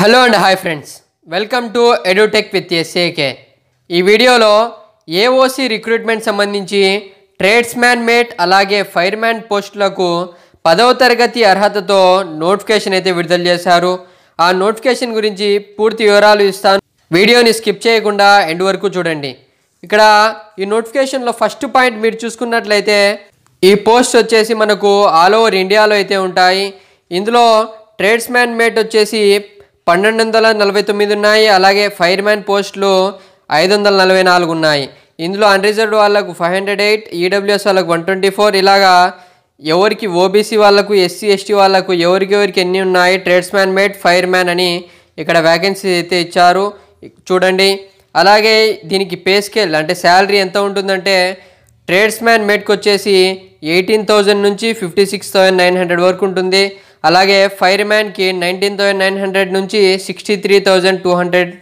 hello and hi friends welcome to Edutech with S A K ఈ వీడియోలో A O C recruitment సంబంధించి tradesman mate అలాగే fireman పోస్టులకు పదవ తరగతి అర్హతతో నోటిఫికేషన్ అయితే విడుదల చేశారు ఆ నోటిఫికేషన్ గురించి పూర్తి వివరాలు ఇస్తాను వీడియోని స్కిప్ చేయకుండా ఎండ్ వరకు చూడండి ఇక్కడ ఈ నోటిఫికేషన్లో ఫస్ట్ పాయింట్ మీరు చూసుకున్నట్లయితే ఈ పోస్ట్ వచ్చేసి మనకు ఆల్ ఓవర్ ఇండియాలో అయితే ఉంటాయి ఇందులో ట్రేడ్స్ మ్యాన్ మేట్ వచ్చేసి పన్నెండు వందల నలభై తొమ్మిది ఉన్నాయి అలాగే ఫైర్మ్యాన్ పోస్టులు ఐదు వందల నలభై నాలుగు ఉన్నాయి ఇందులో అన్రిజర్వ్డ్ వాళ్ళకు ఫైవ్ హండ్రెడ్ ఎయిట్ ఈడబ్ల్యూఎస్ వాళ్ళకు వన్ ట్వంటీ ఫోర్ ఇలాగా ఎవరికి ఓబీసీ వాళ్ళకు ఎస్సీ ఎస్టీ వాళ్ళకు ఎవరికి ఎవరికి ఎన్ని ఉన్నాయి tradesman mate fireman అని ఇక్కడ వ్యాకెన్సీ అయితే ఇచ్చారు చూడండి అలాగే దీనికి పే స్కేల్ అంటే శాలరీ ఎంత ఉంటుందంటే ట్రేడ్స్ మ్యాన్ మేడ్కి వచ్చేసి ఎయిటీన్ థౌజండ్ నుంచి fifty six thousand nine hundred వరకు ఉంటుంది అలాగే ఫైర్ మ్యాన్కి నైన్టీన్ థౌజండ్ నైన్ హండ్రెడ్ నుంచి sixty three thousand two hundred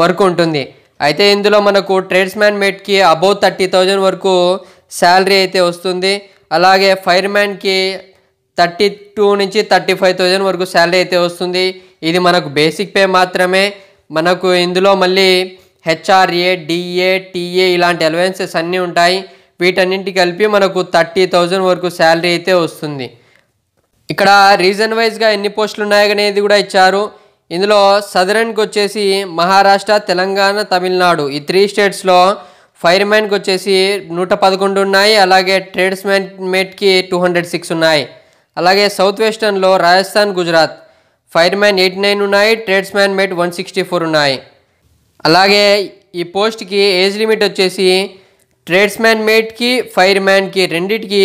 వరకు ఉంటుంది అయితే ఇందులో మనకు ట్రేడ్స్ మ్యాన్ మేట్కి అబౌవ్ థర్టీ థౌజండ్ వరకు శాలరీ అయితే వస్తుంది అలాగే ఫైర్ మ్యాన్కి థర్టీ టూ నుంచి థర్టీ ఫైవ్ థౌజండ్ వరకు శాలరీ అయితే వస్తుంది ఇది మనకు బేసిక్ పే మాత్రమే మనకు ఇందులో మళ్ళీ హెచ్ఆర్ఏ డిఏ టీఏ ఇలాంటి అలవెన్సెస్ అన్నీ ఉంటాయి వీటన్నింటి కలిపి మనకు థర్టీ థౌజండ్ వరకు శాలరీ అయితే వస్తుంది ఇక్కడ రీజన్ వైజ్గా ఎన్ని పోస్టులు ఉన్నాయనేది కూడా ఇచ్చారు ఇందులో సదరన్కి వచ్చేసి మహారాష్ట్ర తెలంగాణ తమిళనాడు ఈ త్రీ స్టేట్స్లో ఫైర్మ్యాన్కి వచ్చేసి నూట పదకొండు ఉన్నాయి అలాగే ట్రేడ్స్మెన్ మేట్కి టూ హండ్రెడ్ సిక్స్ ఉన్నాయి అలాగే సౌత్ వెస్టర్న్లో Rajasthan Gujarat fireman eighty nine ఉన్నాయి tradesmen mate one sixty four ఉన్నాయి అలాగే ఈ పోస్ట్కి ఏజ్ లిమిట్ వచ్చేసి ట్రేడ్స్మెన్ మేట్కి ఫైర్మ్యాన్కి రెండింటికి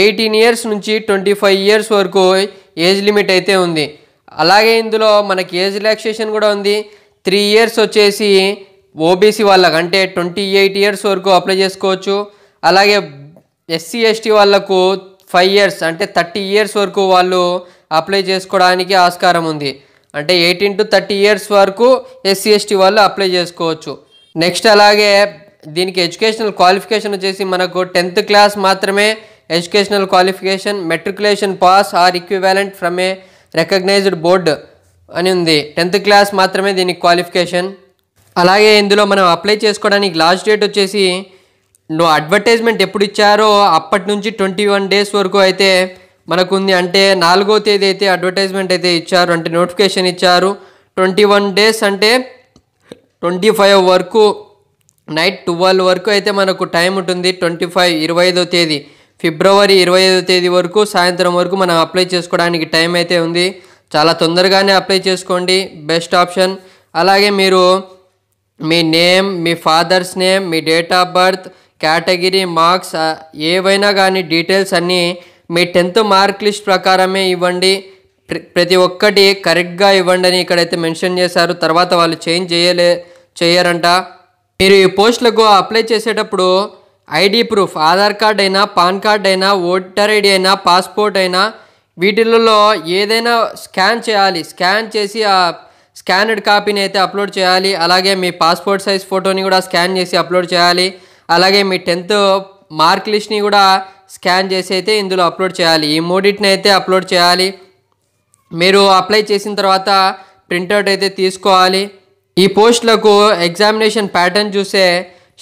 ఎయిటీన్ ఇయర్స్ నుంచి ట్వంటీ ఫైవ్ ఇయర్స్ వరకు ఏజ్ లిమిట్ అయితే ఉంది అలాగే ఇందులో మనకి ఏజ్ రిలాక్సేషన్ కూడా ఉంది త్రీ ఇయర్స్ వచ్చేసి ఓబీసీ వాళ్ళకు అంటే ట్వంటీ ఎయిట్ ఇయర్స్ వరకు అప్లై చేసుకోవచ్చు అలాగే ఎస్సీ ఎస్టీ వాళ్ళకు ఫైవ్ ఇయర్స్ అంటే థర్టీ ఇయర్స్ వరకు వాళ్ళు అప్లై చేసుకోవడానికి ఆస్కారం ఉంది అంటే ఎయిటీన్ టు థర్టీ ఇయర్స్ వరకు ఎస్సీ ఎస్టీ వాళ్ళు అప్లై చేసుకోవచ్చు నెక్స్ట్ అలాగే దీనికి ఎడ్యుకేషనల్ క్వాలిఫికేషన్ వచ్చేసి మనకు టెన్త్ క్లాస్ మాత్రమే educational qualification matriculation pass or equivalent from a recognized board అని ఉంది టెన్త్ క్లాస్ మాత్రమే దీనికి క్వాలిఫికేషన్ అలాగే ఇందులో మనం అప్లై చేసుకోవడానికి లాస్ట్ డేట్ వచ్చేసి నువ్వు అడ్వర్టైజ్మెంట్ ఎప్పుడు ఇచ్చారో అప్పటి నుంచి ట్వంటీ వన్ డేస్ వరకు అయితే మనకుంది అంటే నాలుగో తేదీ అయితే అడ్వర్టైజ్మెంట్ అయితే ఇచ్చారు అంటే నోటిఫికేషన్ ఇచ్చారు ట్వంటీ వన్ డేస్ అంటే ట్వంటీ ఫైవ్ వరకు నైట్ ట్వెల్వ్ వరకు అయితే మనకు టైం ఉంటుంది ట్వంటీ ఫైవ్ ఇరవై ఐదో తేదీ ఫిబ్రవరి ఇరవై ఐదో తేదీ వరకు సాయంత్రం వరకు మనం అప్లై చేసుకోవడానికి టైం అయితే ఉంది చాలా తొందరగానే అప్లై చేసుకోండి బెస్ట్ ఆప్షన్ అలాగే మీరు మీ నేమ్ మీ ఫాదర్స్ నేమ్ మీ date of birth category marks ఏవైనా కానీ డీటెయిల్స్ అన్నీ మీ టెన్త్ మార్క్ లిస్ట్ ప్రకారమే ఇవ్వండి ప్రతి ఒక్కటి కరెక్ట్గా ఇవ్వండి అని ఇక్కడైతే మెన్షన్ చేశారు తర్వాత వాళ్ళు చేంజ్ చేయలే చేయరంట మీరు ఈ పోస్టులకు అప్లై చేసేటప్పుడు ఐడి ప్రూఫ్ ఆధార్ కార్డ్ అయినా పాన్ కార్డ్ అయినా ఓటర్ ఐడి అయినా పాస్పోర్ట్ అయినా వీటిల్లో ఏదైనా స్కాన్ చేయాలి స్కాన్ చేసి ఆ స్కానర్డ్ కాపీని అయితే అప్లోడ్ చేయాలి అలాగే మీ పాస్పోర్ట్ సైజ్ ఫోటోని కూడా స్కాన్ చేసి అప్లోడ్ చేయాలి అలాగే మీ టెన్త్ మార్క్ లిస్ట్ని కూడా స్కాన్ చేసి అయితే ఇందులో అప్లోడ్ చేయాలి ఈ మూడింటిని అయితే అప్లోడ్ చేయాలి మీరు అప్లై చేసిన తర్వాత ప్రింటౌట్ అయితే తీసుకోవాలి ఈ పోస్టులకు ఎగ్జామినేషన్ ప్యాటర్న్ చూసే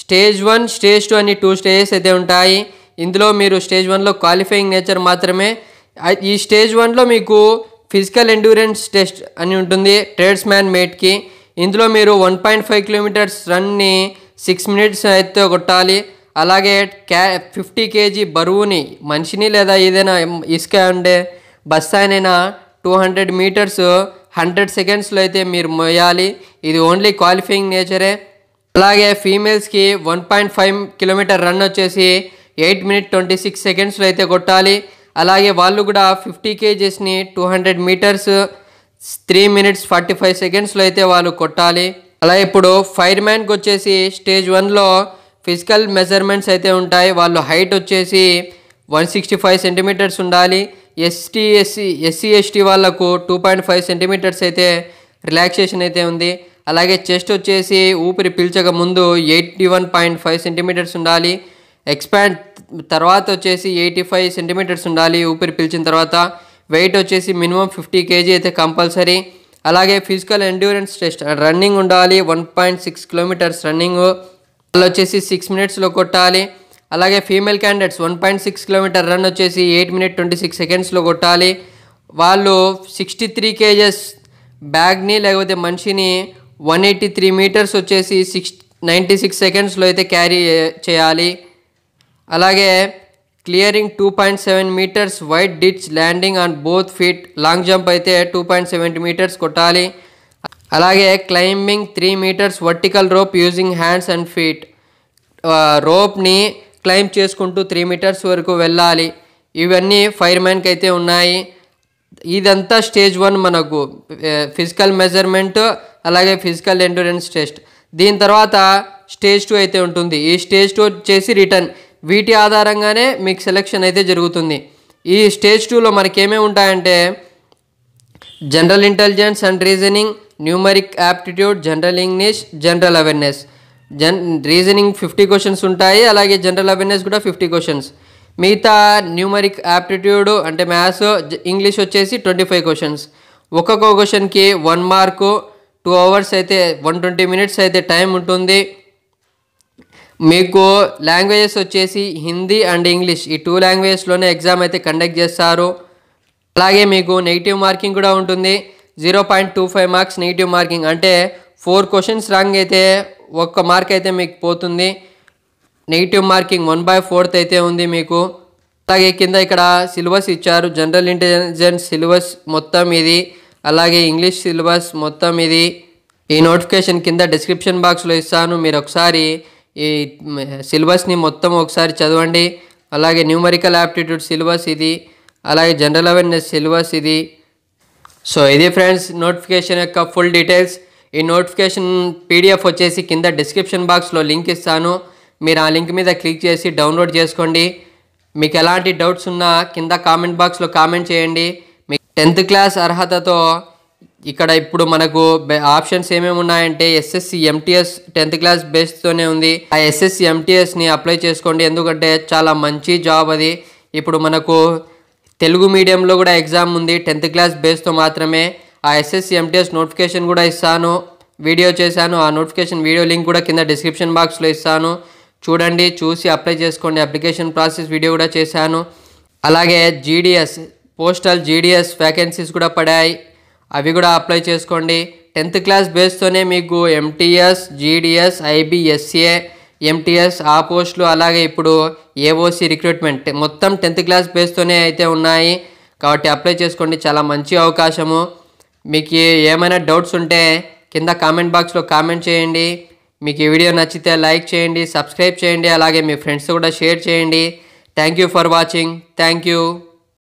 స్టేజ్ వన్ స్టేజ్ టూ అని టూ స్టేజెస్ అయితే ఉంటాయి ఇందులో మీరు స్టేజ్ వన్లో క్వాలిఫైయింగ్ నేచర్ మాత్రమే ఈ స్టేజ్ వన్లో మీకు ఫిజికల్ ఎండ్యూరెన్స్ టెస్ట్ అని ఉంటుంది ట్రేడ్స్ మ్యాన్ మేట్కి ఇందులో మీరు వన్ పాయింట్ ఫైవ్ కిలోమీటర్స్ రన్ని సిక్స్ మినిట్స్ అయితే కొట్టాలి అలాగే క్యా ఫిఫ్టీ కేజీ బరువుని మనిషిని లేదా ఏదైనా ఇసుక ఉండే అయినైనా టూ హండ్రెడ్ మీటర్స్ హండ్రెడ్ సెకండ్స్లో అయితే మీరు మోయాలి ఇది ఓన్లీ క్వాలిఫైయింగ్ నేచరే అలాగే ఫీమేల్స్కి one point five kilometre run వచ్చేసి ఎయిట్ మినిట్ ట్వంటీ సిక్స్ సెకండ్స్లో అయితే కొట్టాలి అలాగే వాళ్ళు కూడా ఫిఫ్టీ కేజీస్ని two hundred metres three minutes forty five సెకండ్స్లో అయితే వాళ్ళు కొట్టాలి అలా ఇప్పుడు ఫైర్ మ్యాన్కి వచ్చేసి స్టేజ్ వన్లో ఫిజికల్ మెజర్మెంట్స్ అయితే ఉంటాయి వాళ్ళు హైట్ వచ్చేసి వన్ సిక్స్టీ ఫైవ్ సెంటీమీటర్స్ ఉండాలి ఎస్టీ ఎస్సీ ఎస్సీ ఎస్టీ వాళ్ళకు టూ పాయింట్ ఫైవ్ సెంటీమీటర్స్ అయితే రిలాక్సేషన్ అయితే ఉంది అలాగే చెస్ట్ వచ్చేసి ఊపిరి పిలిచక ముందు eighty one point five centimetres ఉండాలి ఎక్స్పాండ్ తర్వాత వచ్చేసి ఎయిటీ ఫైవ్ సెంటీమీటర్స్ ఉండాలి ఊపిరి పిలిచిన తర్వాత వెయిట్ వచ్చేసి మినిమం ఫిఫ్టీ కేజీ అయితే కంపల్సరీ అలాగే ఫిజికల్ ఎండ్యూరెన్స్ టెస్ట్ రన్నింగ్ ఉండాలి one point six kilometres running వాళ్ళు వచ్చేసి సిక్స్ మినిట్స్లో కొట్టాలి అలాగే female candidates one point six kilometre run వచ్చేసి ఎయిట్ మినిట్ ట్వంటీ సిక్స్ సెకండ్స్లో కొట్టాలి వాళ్ళు సిక్స్టీ త్రీ కేజెస్ బ్యాగ్ని లేకపోతే మనిషిని వన్ ఎయిటీ త్రీ మీటర్స్ వచ్చేసి సిక్స్ నైంటీ సిక్స్ సెకండ్స్లో అయితే క్యారీ చేయాలి అలాగే clearing two point seven metres wide ditch landing on both feet long jump అయితే టూ పాయింట్ సెవెంటీ మీటర్స్ కొట్టాలి అలాగే climbing three metres vertical rope using hands and feet రోప్ని climb చేసుకుంటూ three metres వరకు వెళ్ళాలి ఇవన్నీ ఫైర్మ్యాన్కి అయితే ఉన్నాయి ఇదంతా స్టేజ్ వన్ మనకు ఫిజికల్ మెజర్మెంట్ అలాగే ఫిజికల్ ఎండూరెన్స్ టెస్ట్ దీని తర్వాత స్టేజ్ టూ అయితే ఉంటుంది ఈ స్టేజ్ టూ వచ్చేసి రిటర్న్ వీటి ఆధారంగానే మీకు సెలెక్షన్ అయితే జరుగుతుంది ఈ స్టేజ్ టూలో మనకి ఏమేమి ఉంటాయంటే general intelligence and reasoning numeric aptitude general English general awareness జన్ రీజనింగ్ ఫిఫ్టీ క్వశ్చన్స్ ఉంటాయి అలాగే జనరల్ అవేర్నెస్ కూడా ఫిఫ్టీ క్వశ్చన్స్ మిగతా న్యూమరిక్ యాప్టిట్యూడ్ అంటే మ్యాథ్స్ ఇంగ్లీష్ వచ్చేసి ట్వంటీ ఫైవ్ క్వశ్చన్స్ ఒక్కొక్క క్వశ్చన్కి వన్ మార్కు టూ అవర్స్ అయితే వన్ ట్వంటీ మినిట్స్ అయితే టైం ఉంటుంది మీకు లాంగ్వేజెస్ వచ్చేసి హిందీ అండ్ ఇంగ్లీష్ ఈ టూ లాంగ్వేజెస్లోనే ఎగ్జామ్ అయితే కండక్ట్ చేస్తారు అలాగే మీకు నెగిటివ్ మార్కింగ్ కూడా ఉంటుంది zero point two five marks negative marking అంటే ఫోర్ క్వశ్చన్స్ రాంగ్ అయితే ఒక్క మార్క్ అయితే మీకు పోతుంది negative marking one by fourth అయితే ఉంది మీకు అలాగే కింద ఇక్కడ సిలబస్ ఇచ్చారు జనరల్ ఇంటెలిజెన్స్ సిలబస్ మొత్తం ఇది అలాగే ఇంగ్లీష్ సిలబస్ మొత్తం ఇది ఈ నోటిఫికేషన్ కింద డిస్క్రిప్షన్ బాక్స్లో ఇస్తాను మీరు ఒకసారి ఈ సిలబస్ని మొత్తం ఒకసారి చదవండి అలాగే న్యూమరికల్ యాప్టిట్యూడ్ సిలబస్ ఇది అలాగే జనరల్ అవేర్నెస్ సిలబస్ ఇది సో ఇది ఫ్రెండ్స్ నోటిఫికేషన్ యొక్క ఫుల్ డీటెయిల్స్ ఈ నోటిఫికేషన్ పీడిఎఫ్ వచ్చేసి కింద డిస్క్రిప్షన్ బాక్స్లో లింక్ ఇస్తాను మీరు ఆ లింక్ మీద క్లిక్ చేసి డౌన్లోడ్ చేసుకోండి మీకు ఎలాంటి డౌట్స్ ఉన్నా కింద కామెంట్ బాక్స్లో కామెంట్ చేయండి టెన్త్ క్లాస్ అర్హతతో ఇక్కడ ఇప్పుడు మనకు ఆప్షన్స్ ఏమేమి ఉన్నాయంటే ఎస్ఎస్సి ఎంటీఎస్ టెన్త్ క్లాస్ బేస్తోనే ఉంది ఆ ఎస్ఎస్సి ఎంటీఎస్ని అప్లై చేసుకోండి ఎందుకంటే చాలా మంచి జాబ్ అది ఇప్పుడు మనకు తెలుగు మీడియంలో కూడా ఎగ్జామ్ ఉంది టెన్త్ క్లాస్ బేస్తో మాత్రమే ఆ ఎస్ఎస్సి ఎంటీఎస్ నోటిఫికేషన్ కూడా ఇస్తాను వీడియో చేశాను ఆ నోటిఫికేషన్ వీడియో లింక్ కూడా కింద డిస్క్రిప్షన్ బాక్స్లో ఇస్తాను చూడండి చూసి అప్లై చేసుకోండి అప్లికేషన్ ప్రాసెస్ వీడియో కూడా చేశాను అలాగే జీడిఎస్ పోస్టల్ జీడిఎస్ వ్యాకెన్సీస్ కూడా పడాయి అవి కూడా అప్లై చేసుకోండి టెన్త్ క్లాస్ బేస్తోనే మీకు ఎంటీఎస్ జీడిఎస్ ఐబిఎస్ఏ ఎంటీఎస్ ఆ పోస్టులు అలాగే ఇప్పుడు ఏఓసి రిక్రూట్మెంట్ మొత్తం టెన్త్ క్లాస్ బేస్తోనే అయితే ఉన్నాయి కాబట్టి అప్లై చేసుకోండి చాలా మంచి అవకాశము మీకు ఏమైనా డౌట్స్ ఉంటే కింద కామెంట్ బాక్స్లో కామెంట్ చేయండి మీకు ఈ వీడియో నచ్చితే లైక్ చేయండి సబ్స్క్రైబ్ చేయండి అలాగే మీ ఫ్రెండ్స్ కూడా షేర్ చేయండి thank you for watching thank you